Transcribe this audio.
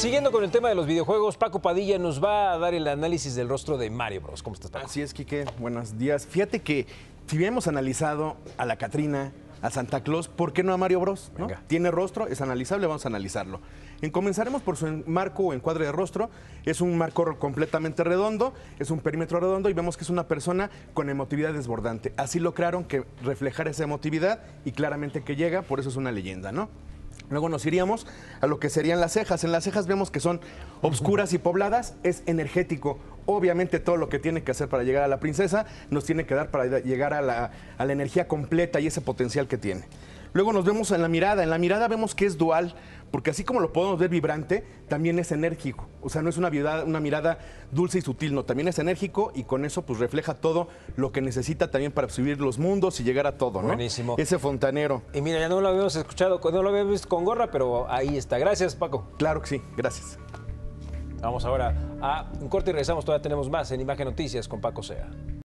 Siguiendo con el tema de los videojuegos, Paco Padilla nos va a dar el análisis del rostro de Mario Bros. ¿Cómo estás, Paco? Así es, Quique. Buenos días. Fíjate que si bien hemos analizado a la Catrina, a Santa Claus, ¿por qué no a Mario Bros? Tiene rostro, es analizable, vamos a analizarlo. En, comenzaremos por su marco o encuadre de rostro. Es un marco completamente redondo, es un perímetro redondo y vemos que es una persona con emotividad desbordante. Así lo crearon, que reflejar esa emotividad y claramente que llega, por eso es una leyenda, ¿no? Luego nos iríamos a lo que serían las cejas. En las cejas vemos que son obscuras y pobladas, es energético. Obviamente todo lo que tiene que hacer para llegar a la princesa nos tiene que dar para llegar a la, a la energía completa y ese potencial que tiene. Luego nos vemos en la mirada. En la mirada vemos que es dual, porque así como lo podemos ver vibrante, también es enérgico. O sea, no es una, mirada, una mirada dulce y sutil, no, también es enérgico y con eso pues refleja todo lo que necesita también para subir los mundos y llegar a todo, ¿no? Buenísimo. Ese fontanero. Y mira, ya no lo habíamos escuchado, no lo habíamos visto con gorra, pero ahí está. Gracias, Paco. Claro que sí, gracias. Vamos ahora a un corte y regresamos, todavía tenemos más en Imagen Noticias con Paco Sea.